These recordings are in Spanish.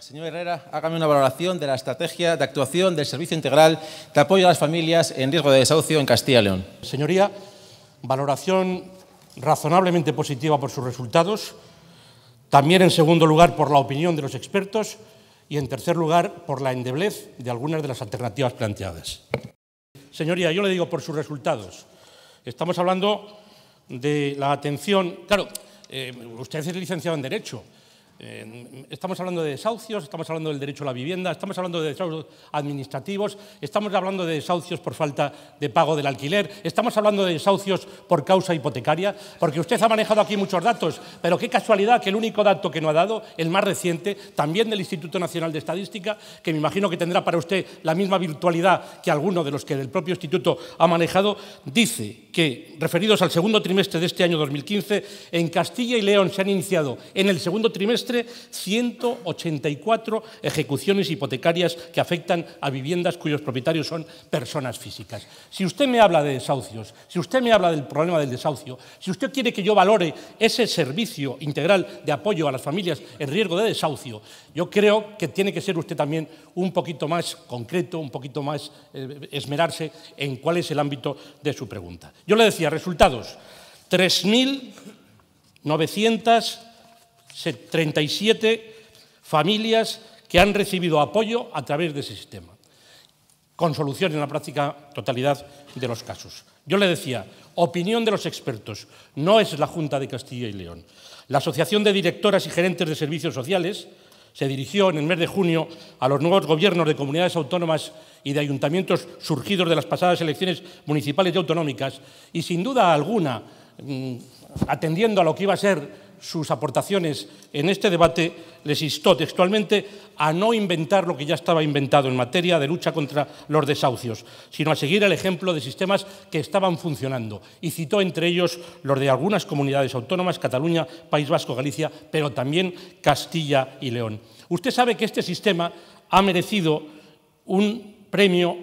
Señor Herrera, hágame una valoración de la estrategia de actuación del Servicio Integral de Apoyo a las Familias en Riesgo de Desahucio en Castilla y León. Señoría, valoración razonablemente positiva por sus resultados, también en segundo lugar por la opinión de los expertos y en tercer lugar por la endeblez de algunas de las alternativas planteadas. Señoría, yo le digo por sus resultados. Estamos hablando de la atención. Claro, eh, usted es licenciado en Derecho estamos hablando de desahucios, estamos hablando del derecho a la vivienda, estamos hablando de desahucios administrativos, estamos hablando de desahucios por falta de pago del alquiler, estamos hablando de desahucios por causa hipotecaria, porque usted ha manejado aquí muchos datos, pero qué casualidad que el único dato que no ha dado, el más reciente, también del Instituto Nacional de Estadística, que me imagino que tendrá para usted la misma virtualidad que alguno de los que del propio Instituto ha manejado, dice que, referidos al segundo trimestre de este año 2015, en Castilla y León se han iniciado en el segundo trimestre 184 ejecuciones hipotecarias que afectan a viviendas cuyos propietarios son personas físicas. Si usted me habla de desahucios, si usted me habla del problema del desahucio, si usted quiere que yo valore ese servicio integral de apoyo a las familias en riesgo de desahucio, yo creo que tiene que ser usted también un poquito más concreto, un poquito más eh, esmerarse en cuál es el ámbito de su pregunta. Yo le decía, resultados, 3.900 37 familias que han recibido apoyo a través de ese sistema, con solución en la práctica totalidad de los casos. Yo le decía, opinión de los expertos, no es la Junta de Castilla y León. La Asociación de Directoras y Gerentes de Servicios Sociales se dirigió en el mes de junio a los nuevos gobiernos de comunidades autónomas y de ayuntamientos surgidos de las pasadas elecciones municipales y autonómicas y sin duda alguna, mm, atendiendo a lo que iba a ser sus aportaciones en este debate, les instó textualmente a no inventar lo que ya estaba inventado en materia de lucha contra los desahucios, sino a seguir el ejemplo de sistemas que estaban funcionando. Y citó entre ellos los de algunas comunidades autónomas, Cataluña, País Vasco, Galicia, pero también Castilla y León. Usted sabe que este sistema ha merecido un premio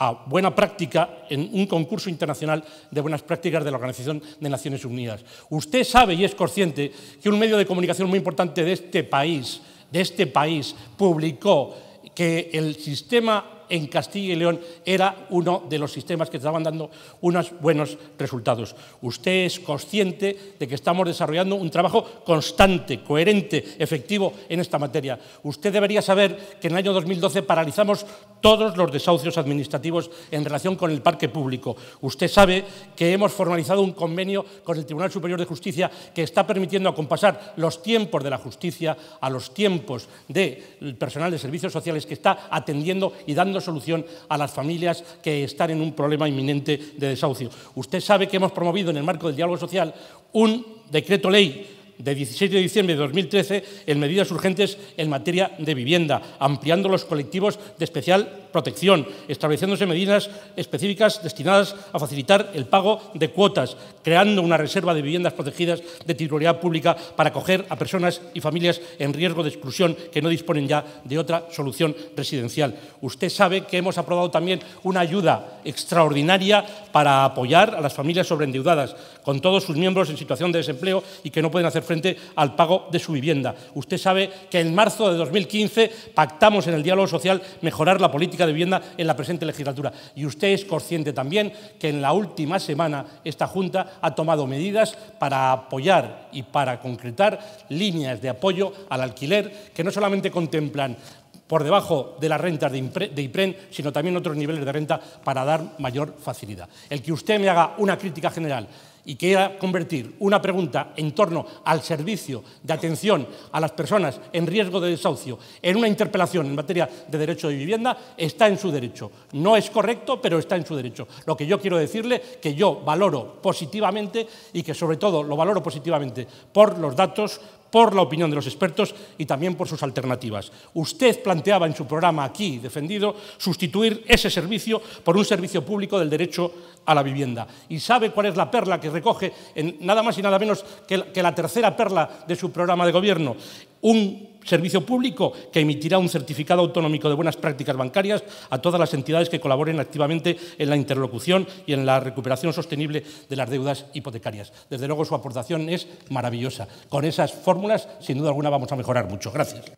a buena práctica en un concurso internacional de buenas prácticas de la Organización de Naciones Unidas. Usted sabe y es consciente que un medio de comunicación muy importante de este país, de este país publicó que el sistema en Castilla y León era uno de los sistemas que estaban dando unos buenos resultados. Usted es consciente de que estamos desarrollando un trabajo constante, coherente, efectivo en esta materia. Usted debería saber que en el año 2012 paralizamos todos los desahucios administrativos en relación con el parque público. Usted sabe que hemos formalizado un convenio con el Tribunal Superior de Justicia que está permitiendo acompasar los tiempos de la justicia a los tiempos del personal de servicios sociales que está atendiendo y dando solución a las familias que están en un problema inminente de desahucio. Usted sabe que hemos promovido en el marco del diálogo social un decreto ley de 16 de diciembre de 2013 en medidas urgentes en materia de vivienda, ampliando los colectivos de especial protección, estableciéndose medidas específicas destinadas a facilitar el pago de cuotas, creando una reserva de viviendas protegidas de titularidad pública para acoger a personas y familias en riesgo de exclusión que no disponen ya de otra solución residencial. Usted sabe que hemos aprobado también una ayuda extraordinaria para apoyar a las familias sobreendeudadas, con todos sus miembros en situación de desempleo y que no pueden hacer frente al pago de su vivienda. Usted sabe que en marzo de 2015 pactamos en el diálogo social mejorar la política de vivienda en la presente legislatura. Y usted es consciente también que en la última semana esta Junta ha tomado medidas para apoyar y para concretar líneas de apoyo al alquiler que no solamente contemplan por debajo de las rentas de IPREN, sino también otros niveles de renta para dar mayor facilidad. El que usted me haga una crítica general y que convertir una pregunta en torno al servicio de atención a las personas en riesgo de desahucio en una interpelación en materia de derecho de vivienda, está en su derecho. No es correcto, pero está en su derecho. Lo que yo quiero decirle que yo valoro positivamente y que sobre todo lo valoro positivamente por los datos, por la opinión de los expertos y también por sus alternativas. Usted planteaba en su programa aquí, defendido, sustituir ese servicio por un servicio público del derecho a la vivienda. ¿Y sabe cuál es la perla que recoge en nada más y nada menos que la tercera perla de su programa de gobierno? un servicio público que emitirá un certificado autonómico de buenas prácticas bancarias a todas las entidades que colaboren activamente en la interlocución y en la recuperación sostenible de las deudas hipotecarias. Desde luego su aportación es maravillosa. Con esas fórmulas, sin duda alguna, vamos a mejorar mucho. Gracias.